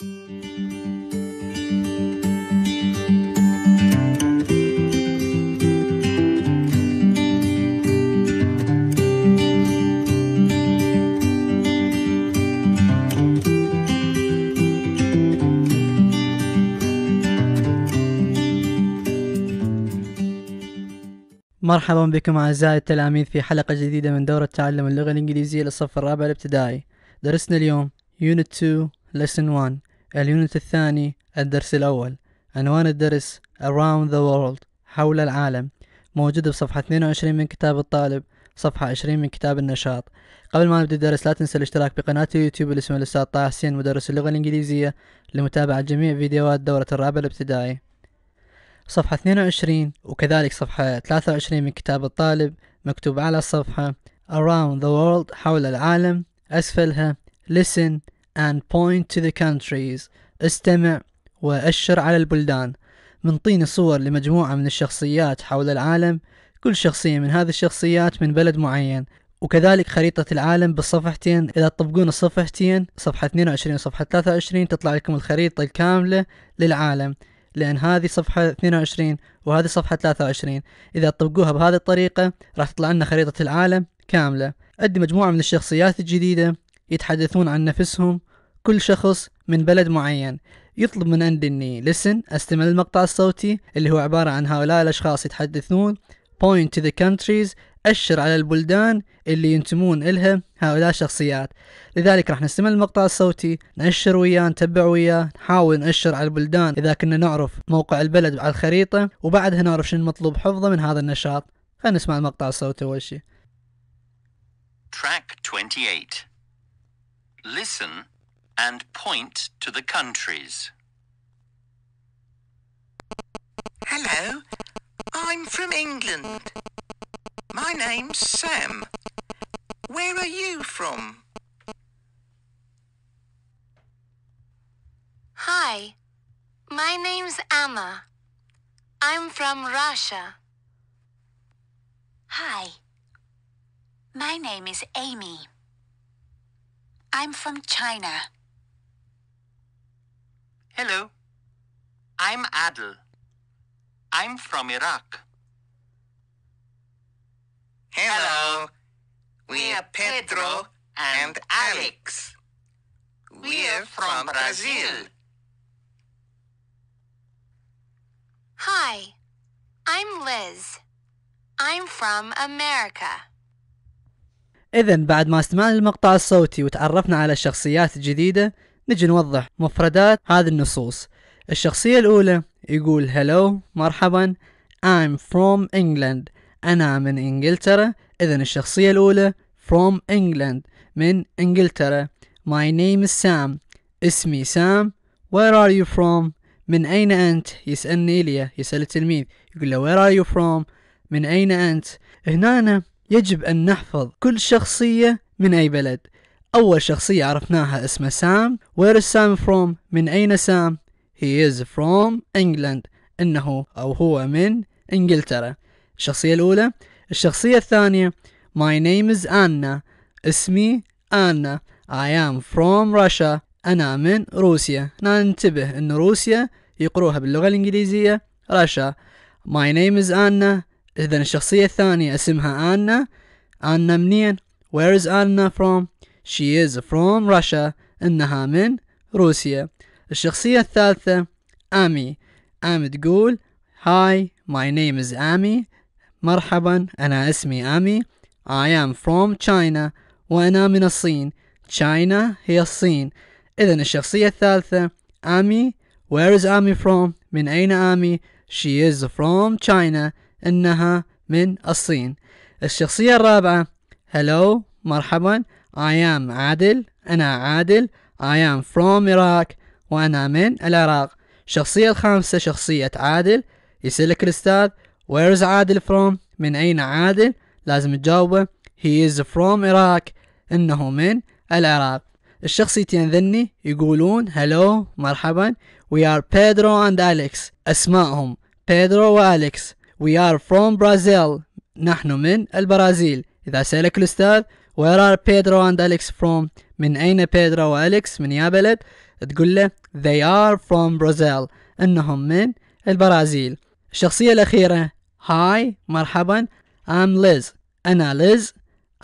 مرحبا بكم أعزائي التلاميذ في حلقة جديدة من دورة تعلم اللغة الإنجليزية للصف الرابع الابتدائي درسنا اليوم Unit 2 Lesson 1 اليونت الثاني الدرس الأول عنوان الدرس Around the World حول العالم موجودة بصفحة 22 من كتاب الطالب صفحة 20 من كتاب النشاط قبل ما نبدأ الدرس لا تنسى الاشتراك بقناة اليوتيوب اللي اسمها الأستاذ طه حسين مدرس اللغة الإنجليزية لمتابعة جميع فيديوهات دورة الرابع الابتدائي صفحة 22 وكذلك صفحة 23 من كتاب الطالب مكتوب على الصفحة Around the World حول العالم أسفلها Listen and point to the countries استمع وأشر على البلدان منطيني صور لمجموعة من الشخصيات حول العالم كل شخصية من هذه الشخصيات من بلد معين وكذلك خريطة العالم بالصفحتين إذا تطبقون الصفحتين صفحة 22 وصفحة 23 تطلع لكم الخريطة الكاملة للعالم لأن هذه صفحة 22 وهذه صفحة 23 إذا تطبقوها بهذه الطريقة راح تطلع لنا خريطة العالم كاملة أدي مجموعة من الشخصيات الجديدة يتحدثون عن نفسهم كل شخص من بلد معين يطلب من عندي اني لسن استمع للمقطع الصوتي اللي هو عبارة عن هؤلاء الاشخاص يتحدثون point to the countries أشر على البلدان اللي ينتمون إلها هؤلاء الشخصيات لذلك راح نستمع للمقطع الصوتي نأشر وياه نتبع وياه نحاول نأشر على البلدان إذا كنا نعرف موقع البلد على الخريطة وبعدها نعرف شنو المطلوب حفظه من هذا النشاط خلينا نسمع المقطع الصوتي أول شيء Track 28 Listen and point to the countries. Hello, I'm from England. My name's Sam. Where are you from? Hi, my name's Anna. I'm from Russia. Hi, my name is Amy. I'm from China. Hello. I'm Adil. I'm from Iraq. Hello. Hello. We are Pedro and Alex. We're from Brazil. Hi. I'm Liz. I'm from America. إذن بعد ما استمعنا للمقطع الصوتي وتعرفنا على الشخصيات الجديدة نجي نوضح مفردات هذه النصوص الشخصية الأولى يقول هلو مرحبا I'm from England أنا من إنجلترا إذا الشخصية الأولى from England من إنجلترا My name is Sam اسمي سام Where are you from من أين أنت يسألني إليا يسأل التلميذ يقول له Where are you from من أين أنت هنا يجب أن نحفظ كل شخصية من أي بلد أول شخصية عرفناها اسمه سام Where is Sam from من أين سام He is from England إنه أو هو من إنجلترا الشخصية الأولى الشخصية الثانية My name is Anna اسمي أنا I am from Russia أنا من روسيا ننتبه أن روسيا يقروها باللغة الإنجليزية Russia My name is Anna إذا الشخصية الثانية اسمها أنا أنا منين Where is Anna from She is from Russia إنها من روسيا الشخصية الثالثة آمي آمي تقول Hi my name is آمي مرحبا أنا اسمي آمي I am from China وأنا من الصين China هي الصين إذا الشخصية الثالثة آمي Where is آمي from من أين آمي She is from China إنها من الصين الشخصية الرابعة Hello مرحبا I am عادل أنا عادل I am from Iraq وأنا من العراق الشخصية الخامسة شخصية عادل يسألك الأستاذ is عادل from من أين عادل لازم تجاوبه He is from Iraq إنه من العراق الشخصيتين ذني يقولون هلو مرحبا We are Pedro and Alex أسمائهم بيدرو وأليكس We are from Brazil نحن من البرازيل إذا سألك الأستاذ Where are Pedro and Alex from من أين بيدرو وأليكس من يا بلد تقول له They are from Brazil إنهم من البرازيل الشخصية الأخيرة Hi مرحبا I'm Liz أنا Liz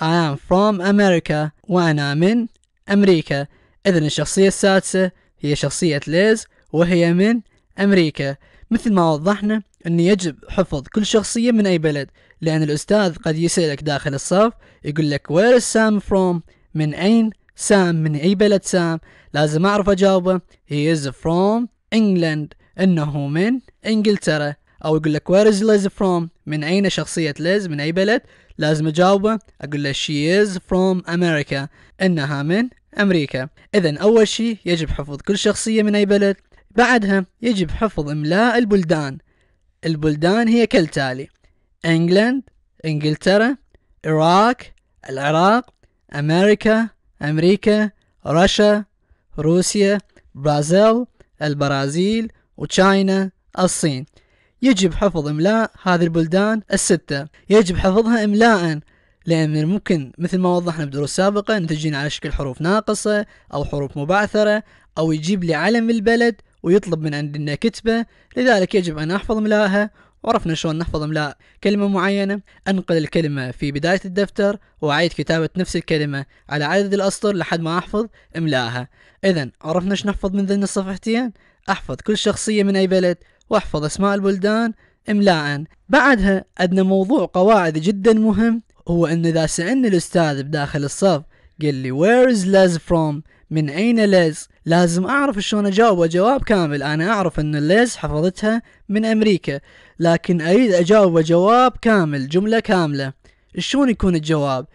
I am from America وأنا من أمريكا إذن الشخصية السادسة هي شخصية ليز وهي من أمريكا مثل ما وضحنا أن يجب حفظ كل شخصية من أي بلد لأن الأستاذ قد يسألك داخل الصف يقول لك where is Sam from من أين سام من أي بلد سام لازم أعرف أجاوبه he is from England إنه من إنجلترا أو يقول لك where is Liz from من أين شخصية ليز من أي بلد لازم أجاوبه أقول له she is from America إنها من أمريكا إذا أول شيء يجب حفظ كل شخصية من أي بلد بعدها يجب حفظ إملاء البلدان البلدان هي كالتالي انجلند انجلترا العراق العراق امريكا امريكا رشا روسيا برازيل البرازيل وتشاينا الصين يجب حفظ املاء هذه البلدان الستة يجب حفظها املاء لأن من الممكن مثل ما وضحنا بدروس سابقة أن تجينا على شكل حروف ناقصة أو حروف مبعثرة أو يجيب لي علم البلد ويطلب من عندنا كتبة لذلك يجب أن أحفظ ملاها وعرفنا شلون نحفظ املاء كلمة معينة انقل الكلمة في بداية الدفتر واعيد كتابة نفس الكلمة على عدد الاسطر لحد ما احفظ املاءها اذا عرفنا شلون نحفظ من ضمن الصفحتين احفظ كل شخصية من اي بلد واحفظ اسماء البلدان املاء بعدها عندنا موضوع قواعد جدا مهم هو انه اذا سالني الاستاذ بداخل الصف قال لي وير از ليز فروم من اين ليز لازم اعرف شلون اجاوبه جواب كامل انا اعرف ان ليز حفظتها من امريكا لكن اريد اجاوبه جواب كامل جمله كامله شلون يكون الجواب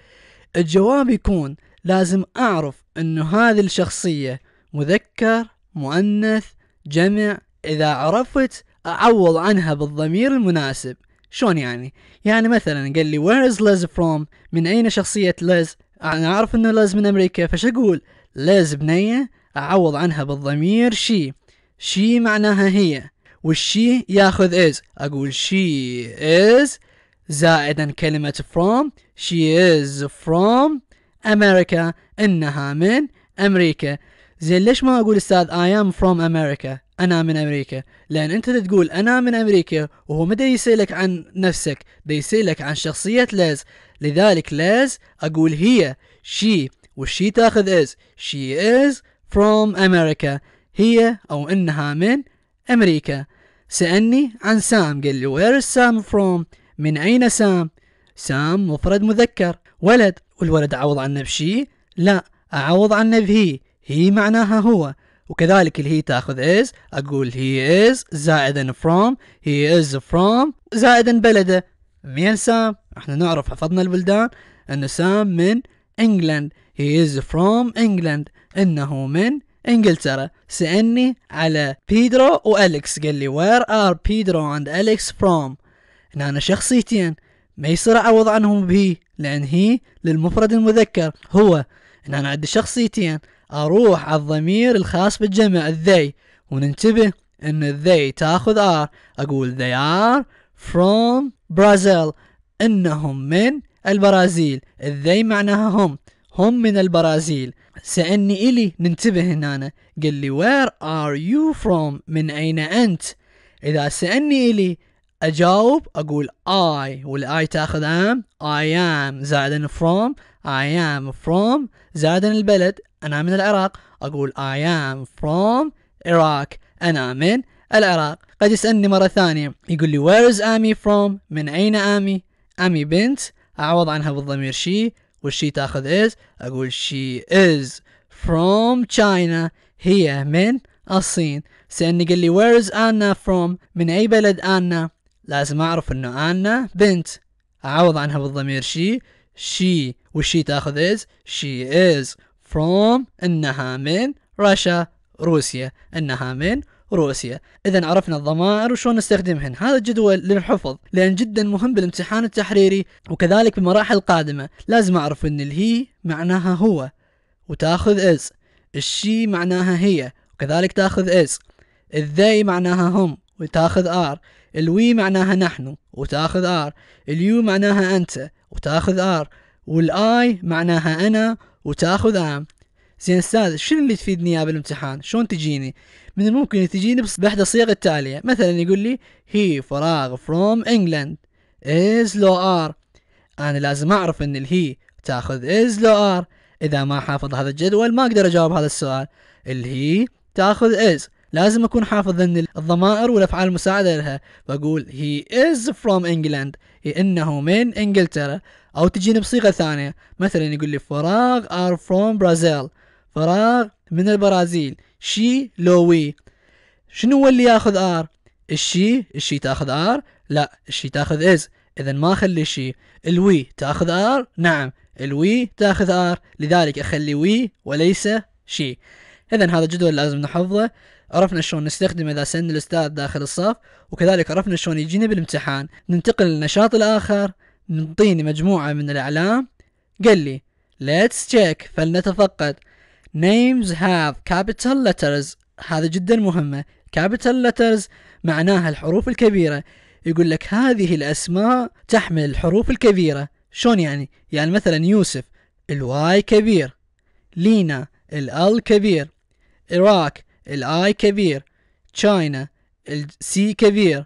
الجواب يكون لازم اعرف انه هذه الشخصيه مذكر مؤنث جمع اذا عرفت اعوض عنها بالضمير المناسب شلون يعني؟ يعني مثلا قال لي وير از ليز فروم؟ من اين شخصية ليز؟ انا اعرف انه ليز من امريكا فش اقول؟ ليز بنية اعوض عنها بالضمير شي شي معناها هي والشي ياخذ از اقول شي از زائدا كلمة فروم شي از فروم امريكا إنها من أمريكا زين ليش ما اقول استاذ اي ام فروم امريكا انا من امريكا لان انت تقول انا من امريكا وهو ما يسالك عن نفسك دا يسالك عن شخصيه ليز لذلك ليز اقول هي شي والشي تاخذ از شي از فروم امريكا هي او انها من امريكا سالني عن سام قال لي وير سام فروم من اين سام سام مفرد مذكر ولد والولد اعوض عنه بشي لا اعوض عنه بهي هي معناها هو وكذلك الهي تاخذ is اقول هي is زائدا from هي is from زائدا بلده مين سام احنا نعرف حفظنا البلدان ان سام من انجلند هي is from انجلند انه من انجلترا سألني على بيدرو واليكس قال لي وير ار بيدرو اند اليكس فروم هنا أنا شخصيتين ما يصير اعوض عنهم بهي لان هي للمفرد المذكر هو هنا أنا عندي شخصيتين أروح على الضمير الخاص بالجمع they وننتبه أن they تاخذ آر أقول they are from Brazil إنهم من البرازيل they معناها هم هم من البرازيل سألني إلي ننتبه هنا أنا. قال لي where are you from من أين أنت إذا سألني إلي أجاوب أقول I والآي تاخذ am I am زائدا from I am from زائدا البلد أنا من العراق أقول I am from Iraq أنا من العراق قد يسألني مرة ثانية يقول لي where is Amy from من أين أمي أمي بنت أعوض عنها بالضمير she والشي تاخذ is أقول she is from China هي من الصين سألني قال لي where is Anna from من أي بلد أنا لازم أعرف أنه أنا بنت أعوض عنها بالضمير she she والشي تاخذ is she is from أنها من Russia روسيا أنها من روسيا إذا عرفنا الضمائر وشلون نستخدمهن هذا الجدول للحفظ لأن جدا مهم بالامتحان التحريري وكذلك بالمراحل القادمة لازم أعرف أن الهي معناها هو وتاخذ إز الشي معناها هي وكذلك تاخذ إز الذي معناها هم وتاخذ آر الوي معناها نحن وتاخذ آر اليو معناها أنت وتاخذ آر والآي معناها أنا وتاخذها زين استاذ شنو اللي تفيدني اياه بالامتحان؟ شلون تجيني؟ من الممكن تجيني باحدى الصيغ التاليه، مثلا يقول لي هي فراغ فروم انجلاند از لو ار انا لازم اعرف ان الهي تاخذ از لو ار اذا ما حافظ هذا الجدول ما اقدر اجاوب هذا السؤال الهي تاخذ از لازم اكون حافظ ان الضمائر والافعال المساعده لها فاقول هي از فروم انجلاند انه من انجلترا أو تجيني بصيغة ثانية مثلا يقول لي فراغ ار فروم برازيل فراغ من البرازيل شي لو وي شنو هو اللي ياخذ ار الشي الشي تاخذ ار لا الشي تاخذ از اذا ما اخلي شي الوي تاخذ ار نعم الوي تاخذ ار لذلك اخلي وي وليس شي اذا هذا جدول لازم نحفظه عرفنا شلون نستخدمه اذا سن الاستاذ داخل الصف وكذلك عرفنا شلون يجينا بالامتحان ننتقل للنشاط الاخر نعطيني مجموعة من الأعلام قال لي let's check فلنتفقد names have capital letters هذا جدا مهمة capital letters معناها الحروف الكبيرة يقول لك هذه الأسماء تحمل الحروف الكبيرة شلون يعني؟ يعني مثلا يوسف الواي كبير لينا الال كبير إراك الاي كبير تشاينا السي كبير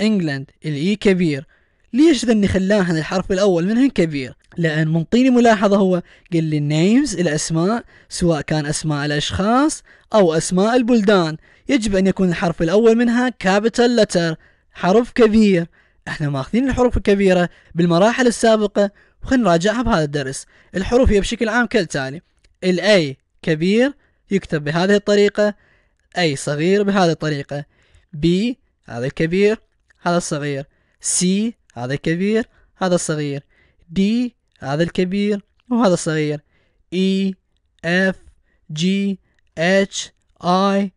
انجلند الاي كبير ليش ذني خلاهن الحرف الأول منهم كبير لأن منطيني ملاحظة هو قال لي النيمز الأسماء سواء كان أسماء الأشخاص أو أسماء البلدان يجب أن يكون الحرف الأول منها كابيتال لتر حرف كبير احنا ماخذين الحروف الكبيرة بالمراحل السابقة وخلينا نراجعها بهذا الدرس الحروف هي بشكل عام كالتالي الاي كبير يكتب بهذه الطريقة اي صغير بهذه الطريقة بي هذا الكبير هذا الصغير سي هذا الكبير هذا الصغير دي هذا الكبير وهذا الصغير E F G H I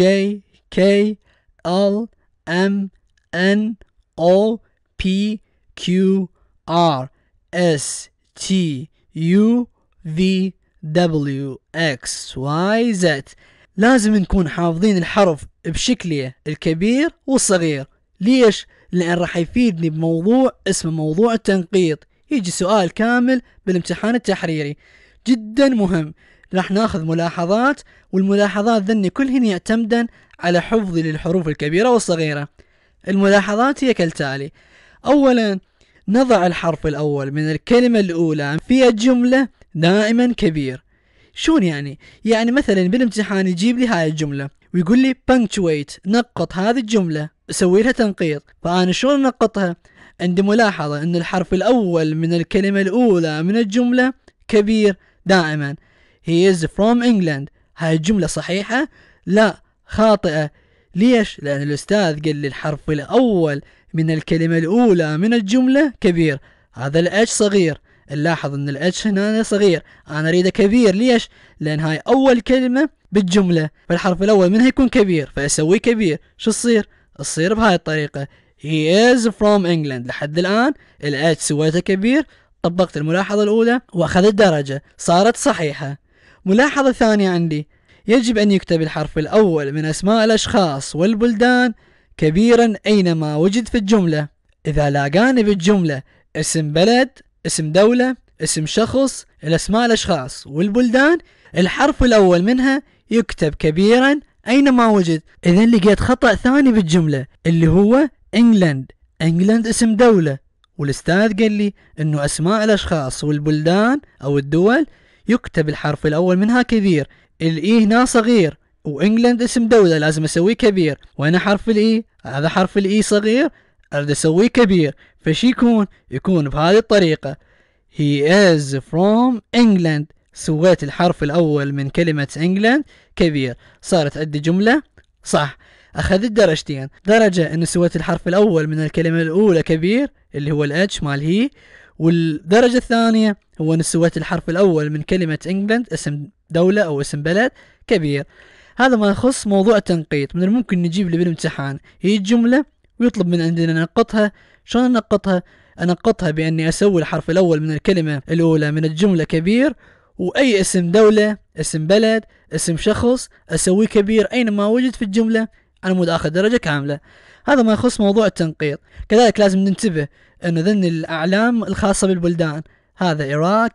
J K L M N O P Q R S T U V W X Y Z لازم نكون حافظين الحرف بشكله الكبير والصغير ليش؟ لأن راح يفيدني بموضوع اسمه موضوع التنقيط يجي سؤال كامل بالامتحان التحريري جدا مهم راح ناخذ ملاحظات والملاحظات ذني كلهن يعتمدا على حفظي للحروف الكبيرة والصغيرة الملاحظات هي كالتالي أولا نضع الحرف الأول من الكلمة الأولى في الجملة دائما كبير شلون يعني؟ يعني مثلا بالامتحان يجيب لي هاي الجملة ويقول لي punctuate نقط هذه الجملة سوي لها تنقيط فأنا شلون نقطها؟ عندي ملاحظة أن الحرف الأول من الكلمة الأولى من الجملة كبير دائما He is from England هاي الجملة صحيحة؟ لا خاطئة ليش؟ لأن الأستاذ قال لي الحرف الأول من الكلمة الأولى من الجملة كبير هذا الأش صغير نلاحظ ان الاتش هنا صغير انا اريده كبير ليش لان هاي اول كلمه بالجمله فالحرف الاول منها يكون كبير فاسويه كبير شو تصير تصير بهاي الطريقه هي از فروم انجلند لحد الان الاتش سويته كبير طبقت الملاحظه الاولى واخذت درجه صارت صحيحه ملاحظه ثانيه عندي يجب ان يكتب الحرف الاول من اسماء الاشخاص والبلدان كبيرا اينما وجد في الجمله اذا لاقاني بالجمله اسم بلد اسم دولة اسم شخص الأسماء الأشخاص والبلدان الحرف الأول منها يكتب كبيرا أينما وجد إذا لقيت خطأ ثاني بالجملة اللي هو إنجلند إنجلند اسم دولة والأستاذ قال لي أنه أسماء الأشخاص والبلدان أو الدول يكتب الحرف الأول منها كبير الإي e هنا صغير وإنجلند اسم دولة لازم أسويه كبير وأنا حرف الإي e؟ هذا حرف الإي e صغير اريد اسويه كبير فشي يكون يكون بهذه الطريقه he is from England سويت الحرف الأول من كلمة England كبير صارت عندي جملة صح أخذت درجتين درجة أني سويت الحرف الأول من الكلمة الأولى كبير اللي هو الاتش مال هي والدرجة الثانية هو أني سويت الحرف الأول من كلمة England اسم دولة أو اسم بلد كبير هذا ما يخص موضوع التنقيط من الممكن نجيب له بالامتحان هي الجملة ويطلب من عندنا ننقطها شلون ننقطها انقطها باني اسوي الحرف الاول من الكلمه الاولى من الجمله كبير واي اسم دوله اسم بلد اسم شخص اسويه كبير اينما وجد في الجمله انا مود اخذ درجه كامله هذا ما يخص موضوع التنقيط كذلك لازم ننتبه ان ذن الاعلام الخاصه بالبلدان هذا العراق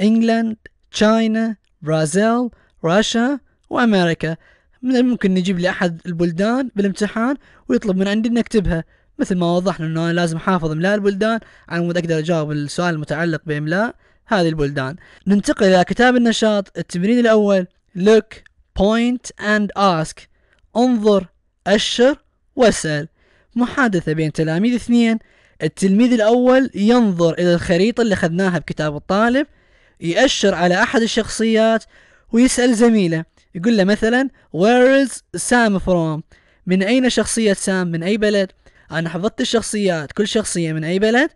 انجلند تشاينا برازيل روسيا وامريكا من الممكن نجيب لي احد البلدان بالامتحان ويطلب من عندي اني اكتبها مثل ما وضحنا انه انا لازم احافظ املاء البلدان على مود اقدر اجاوب السؤال المتعلق باملاء هذه البلدان ننتقل الى كتاب النشاط التمرين الاول look point and ask انظر أشر واسأل محادثة بين تلاميذ اثنين التلميذ الأول ينظر إلى الخريطة اللي أخذناها بكتاب الطالب يأشر على أحد الشخصيات ويسأل زميله يقول له مثلا where is Sam from من أين شخصية سام من أي بلد أنا حفظت الشخصيات كل شخصية من أي بلد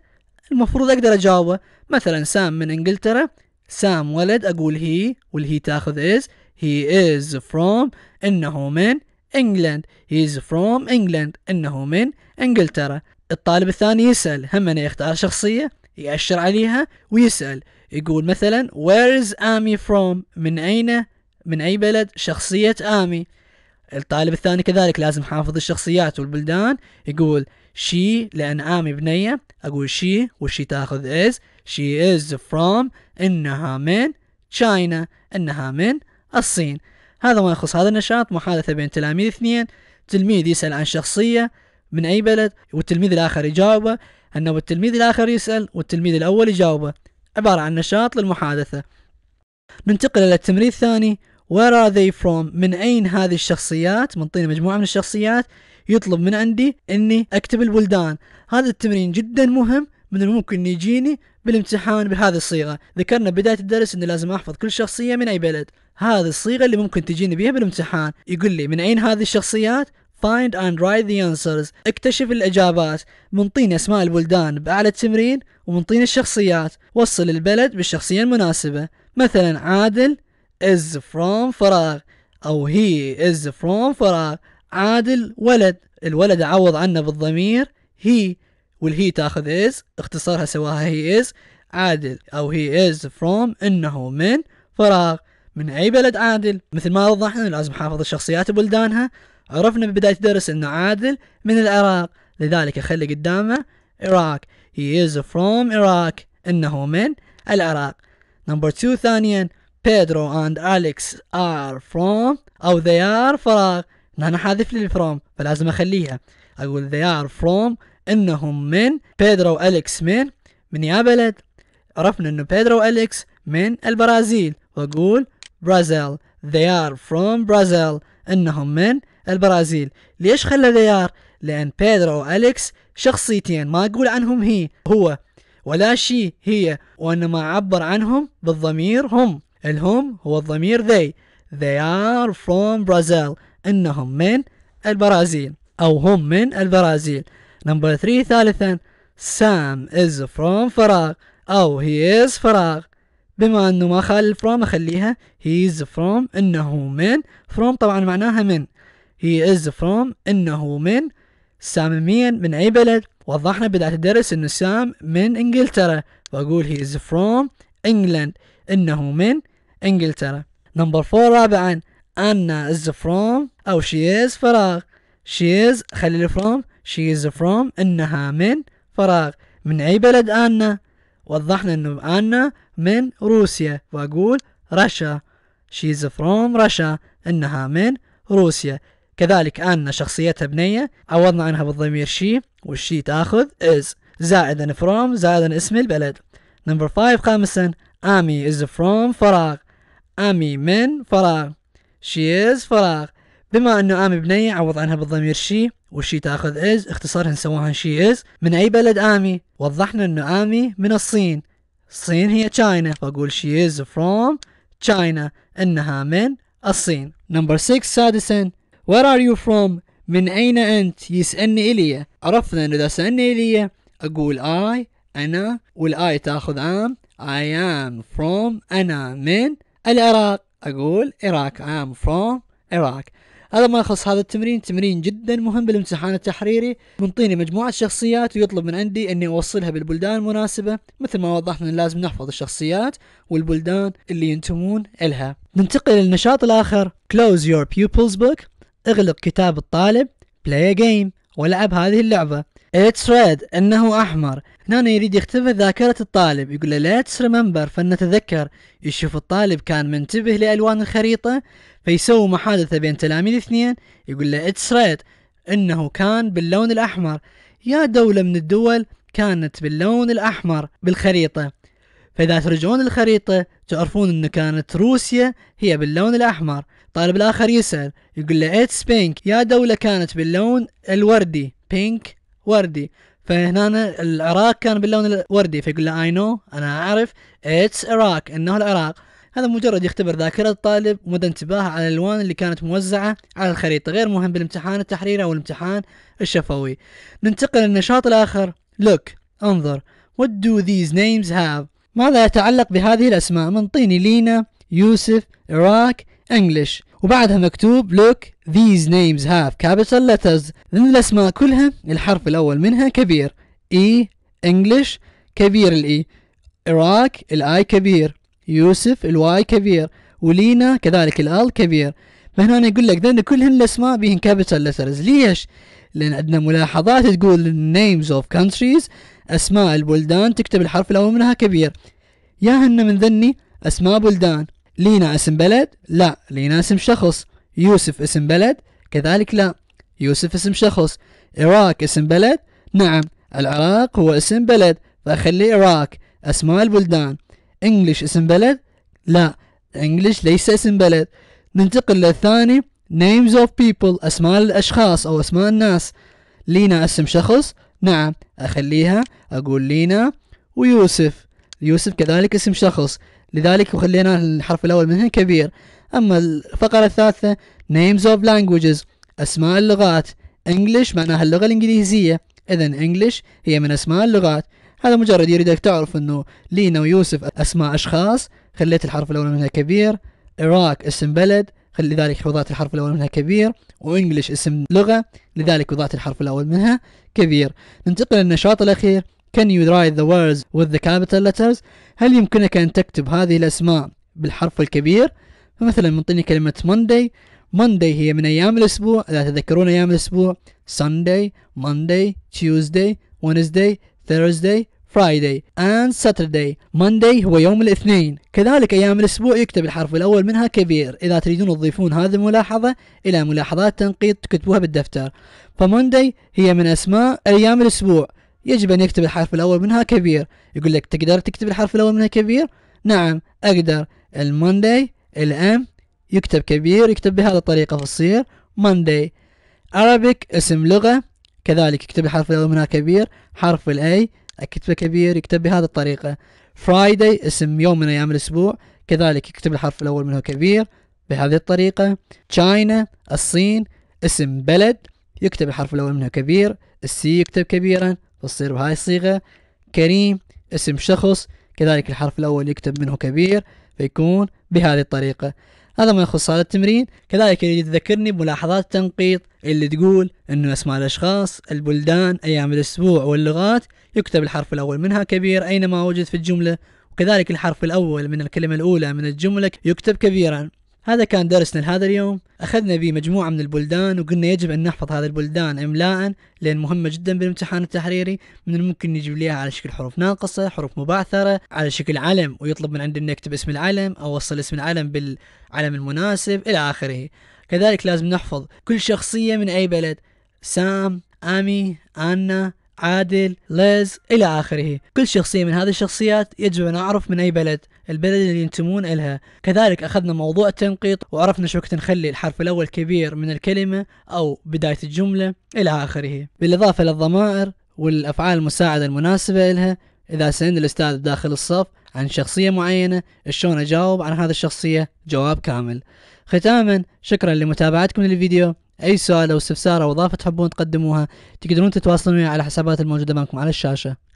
المفروض أقدر أجاوبه مثلا سام من إنجلترا سام ولد أقول هي والهي تاخذ is he is from إنه من إنجلند he is from England إنه من إنجلترا الطالب الثاني يسأل هم أنا يختار شخصية يأشر عليها ويسأل يقول مثلا where is Amy from من أين من أي بلد شخصية آمي الطالب الثاني كذلك لازم حافظ الشخصيات والبلدان يقول شي لأن آمي بنية أقول شي وشي تاخذ إز شي إز فروم إنها من تشاينا إنها من الصين هذا ما يخص هذا النشاط محادثة بين تلاميذ اثنين تلميذ يسأل عن شخصية من أي بلد والتلميذ الآخر يجاوبه أنه التلميذ الآخر يسأل والتلميذ الأول يجاوبه عبارة عن نشاط للمحادثة ننتقل إلى التمرين الثاني where are they from من أين هذه الشخصيات منطينا مجموعة من الشخصيات يطلب من عندي أني أكتب البلدان هذا التمرين جدا مهم من الممكن يجيني بالامتحان بهذه الصيغة ذكرنا بداية الدرس أني لازم أحفظ كل شخصية من أي بلد هذه الصيغة اللي ممكن تجيني بها بالامتحان يقول لي من أين هذه الشخصيات Find and write the answers اكتشف الإجابات منطيني أسماء البلدان بأعلى التمرين ومنطيني الشخصيات وصل البلد بالشخصية المناسبة مثلا عادل is from فراغ أو he is from فراغ عادل ولد الولد عوض عنه بالضمير he والهي تاخذ is اختصارها سواها هي is عادل أو he is from إنه من فراغ من أي بلد عادل مثل ما وضحنا لازم حافظ الشخصيات بلدانها عرفنا ببداية الدرس إنه عادل من العراق لذلك خلي قدامه Iraq he is from Iraq إنه من العراق number two ثانيا بيدرو and اليكس are from أو they are فراغ أنا حاذف لي الفروم فلازم أخليها أقول they are from إنهم من بيدرو وأليكس من من يا بلد عرفنا إنه بيدرو وأليكس من البرازيل وأقول برازيل they are from Brazil إنهم من البرازيل ليش خلى they are لأن بيدرو وأليكس شخصيتين ما أقول عنهم هي هو ولا شي هي وإنما أعبر عنهم بالضمير هم الهم هو الضمير they they are from Brazil إنهم من البرازيل أو هم من البرازيل نمبر 3 ثالثا سام is from فراغ أو he is فراغ بما أنه ما خال from أخليها he is from إنه من from طبعا معناها من he is from إنه من سام مين من أي بلد وضحنا بداية الدرس إنه سام من إنجلترا وأقول he is from England انه من انجلترا نمبر فور رابعا أنا از فروم أو شي از فراغ شي از خلي فروم شي از فروم إنها من فراغ من أي بلد أنا وضحنا إنه أنا من روسيا وأقول رشا شي از فروم رشا إنها من روسيا كذلك أنا شخصيتها بنية عوضنا عنها بالضمير شي والشي تاخذ از زائدا فروم زائدا اسم البلد نمبر 5 خامسا Ami is from فراغ Ami من فراغ She is فراغ بما انه امي بنية عوض عنها بالضمير she والشي تاخذ is اختصارها نسواها she is من اي بلد امي وضحنا انه امي من الصين الصين هي تشاينا فاقول she is from China انها من الصين نمبر 6 سادسا where are you from من اين انت يسألني الي عرفنا انه اذا سألني الي اقول I انا والاي تاخذ عام I am from أنا من العراق أقول Iraq I am from Iraq هذا ما يخص هذا التمرين تمرين جدا مهم بالامتحان التحريري منطيني مجموعة شخصيات ويطلب من عندي اني اوصلها بالبلدان المناسبة مثل ما وضحنا لازم نحفظ الشخصيات والبلدان اللي ينتمون إلها ننتقل للنشاط الاخر close your pupils book اغلق كتاب الطالب play a game والعب هذه اللعبة It's red انه احمر هنا يريد يختبر ذاكرة الطالب يقول له let's remember فلنتذكر يشوف الطالب كان منتبه لألوان الخريطة فيسوي محادثة بين تلاميذ اثنين يقول له it's red انه كان باللون الاحمر يا دولة من الدول كانت باللون الاحمر بالخريطة فإذا ترجعون الخريطة تعرفون انه كانت روسيا هي باللون الأحمر طالب الآخر يسأل يقول له it's pink يا دولة كانت باللون الوردي pink وردي فهنا العراق كان باللون الوردي فيقول له اي نو انا اعرف اتس عراق انه العراق هذا مجرد يختبر ذاكرة الطالب مدى انتباهه على الألوان اللي كانت موزعة على الخريطة غير مهم بالامتحان التحريري أو الامتحان الشفوي ننتقل للنشاط الآخر لوك انظر what do these names have ماذا يتعلق بهذه الأسماء منطيني لينا يوسف عراق انجلش وبعدها مكتوب look these names have capital letters لأن الأسماء كلها الحرف الأول منها كبير E English كبير الإي e. Iraq الآي كبير يوسف الواي كبير ولينا كذلك الال كبير فهنا يقول لك ذن كلهن الاسماء بهن كابيتال لترز ليش؟ لان عندنا ملاحظات تقول names of countries اسماء البلدان تكتب الحرف الاول منها كبير يا هن من ذني اسماء بلدان لينا اسم بلد لا لينا اسم شخص يوسف اسم بلد كذلك لا يوسف اسم شخص عراق اسم بلد نعم العراق هو اسم بلد فأخلي عراق أسماء البلدان انجلش اسم بلد لا انجلش ليس اسم بلد ننتقل للثاني names of people أسماء الأشخاص أو أسماء الناس لينا اسم شخص نعم أخليها أقول لينا ويوسف يوسف كذلك اسم شخص لذلك وخلينا الحرف الأول منهن كبير أما الفقرة الثالثة names of languages أسماء اللغات English معناها اللغة الإنجليزية إذا English هي من أسماء اللغات هذا مجرد يريدك تعرف أنه لينا ويوسف أسماء أشخاص خليت الحرف الأول منها كبير Iraq اسم بلد لذلك وضعت الحرف الأول منها كبير وإنجلش اسم لغة لذلك وضعت الحرف الأول منها كبير ننتقل للنشاط الأخير Can you write the words with the capital letters هل يمكنك أن تكتب هذه الأسماء بالحرف الكبير فمثلا منطيني كلمة Monday Monday هي من أيام الأسبوع إذا تذكرون أيام الأسبوع Sunday Monday Tuesday Wednesday Thursday Friday and Saturday Monday هو يوم الاثنين كذلك أيام الأسبوع يكتب الحرف الأول منها كبير إذا تريدون تضيفون هذه الملاحظة إلى ملاحظات تنقيط تكتبوها بالدفتر فموندي هي من أسماء أيام الأسبوع يجب أن يكتب الحرف الأول منها كبير يقول لك تقدر تكتب الحرف الأول منها كبير نعم أقدر الموندي الأم يكتب كبير يكتب بهذه الطريقة فتصير مونداي Arabic اسم لغة كذلك يكتب الحرف الأول منها كبير حرف الأي أكتبه كبير يكتب بهذه الطريقة فرايدي اسم يوم من أيام الأسبوع كذلك يكتب الحرف الأول منه كبير بهذه الطريقة تشاينا الصين اسم بلد يكتب الحرف الأول منه كبير السي يكتب كبيرا فتصير بهاي الصيغة كريم اسم شخص كذلك الحرف الأول يكتب منه كبير فيكون بهذه الطريقة هذا ما يخص هذا التمرين كذلك يريد يذكرني بملاحظات التنقيط اللي تقول انه اسماء الاشخاص البلدان ايام الاسبوع واللغات يكتب الحرف الاول منها كبير اينما وجد في الجمله وكذلك الحرف الاول من الكلمه الاولى من الجمله يكتب كبيرا هذا كان درسنا لهذا اليوم أخذنا به مجموعة من البلدان وقلنا يجب أن نحفظ هذه البلدان إملاء لأن مهمة جدا بالامتحان التحريري من الممكن نجيب ليها على شكل حروف ناقصة حروف مبعثرة على شكل علم ويطلب من عندنا نكتب اسم العلم أو أوصل اسم العلم بالعلم المناسب إلى آخره كذلك لازم نحفظ كل شخصية من أي بلد سام أمي أنا عادل ليز إلى آخره كل شخصية من هذه الشخصيات يجب أن أعرف من أي بلد البلد اللي ينتمون إلها كذلك أخذنا موضوع التنقيط وعرفنا شو نخلي الحرف الأول كبير من الكلمة أو بداية الجملة إلى آخره بالإضافة للضمائر والأفعال المساعدة المناسبة إلها إذا سألني الأستاذ داخل الصف عن شخصية معينة شلون أجاوب عن هذه الشخصية جواب كامل ختاما شكرا لمتابعتكم للفيديو أي سؤال أو استفسار أو إضافة تحبون تقدموها تقدرون تتواصلون وياي على حسابات الموجودة معكم على الشاشة